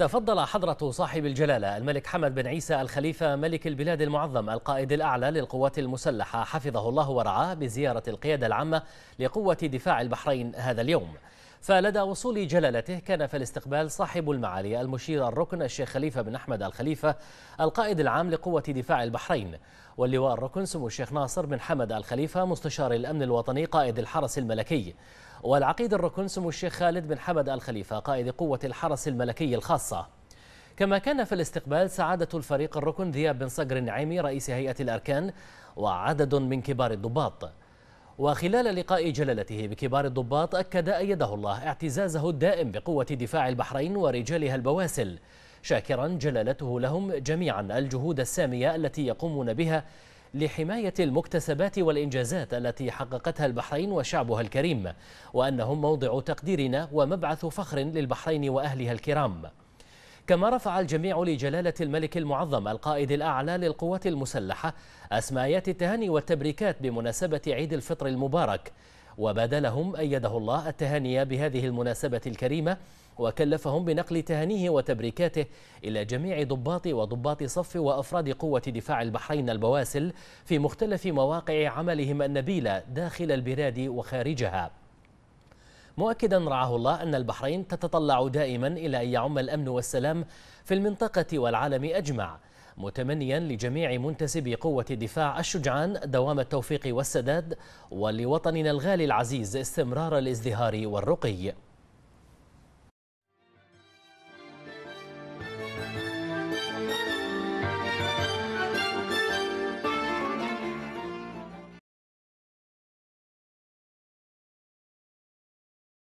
تفضل حضرة صاحب الجلالة الملك حمد بن عيسى الخليفة ملك البلاد المعظم القائد الأعلى للقوات المسلحة حفظه الله ورعاه بزيارة القيادة العامة لقوة دفاع البحرين هذا اليوم فلدى وصول جلالته كان في الاستقبال صاحب المعالي المشير الركن الشيخ خليفة بن أحمد الخليفة القائد العام لقوة دفاع البحرين واللواء الركن سمو الشيخ ناصر بن حمد الخليفة مستشار الأمن الوطني قائد الحرس الملكي والعقيد الركن سمو الشيخ خالد بن حمد الخليفة قائد قوة الحرس الملكي الخاصة كما كان في الاستقبال سعادة الفريق الركن ذياب بن صقر النعيمي رئيس هيئة الأركان وعدد من كبار الضباط وخلال لقاء جلالته بكبار الضباط أكد أيده الله اعتزازه الدائم بقوة دفاع البحرين ورجالها البواسل شاكرا جلالته لهم جميعا الجهود السامية التي يقومون بها لحماية المكتسبات والإنجازات التي حققتها البحرين وشعبها الكريم وأنهم موضع تقديرنا ومبعث فخر للبحرين وأهلها الكرام كما رفع الجميع لجلالة الملك المعظم القائد الأعلى للقوات المسلحة أسمايات التهاني والتبريكات بمناسبة عيد الفطر المبارك وبادلهم أيده الله التهاني بهذه المناسبة الكريمة وكلفهم بنقل تهانيه وتبريكاته إلى جميع ضباط وضباط صف وأفراد قوة دفاع البحرين البواسل في مختلف مواقع عملهم النبيلة داخل البلاد وخارجها مؤكدا رعاه الله أن البحرين تتطلع دائما إلى أن يعم الأمن والسلام في المنطقة والعالم أجمع متمنيا لجميع منتسبي قوة الدفاع الشجعان دوام التوفيق والسداد ولوطننا الغالي العزيز استمرار الازدهار والرقي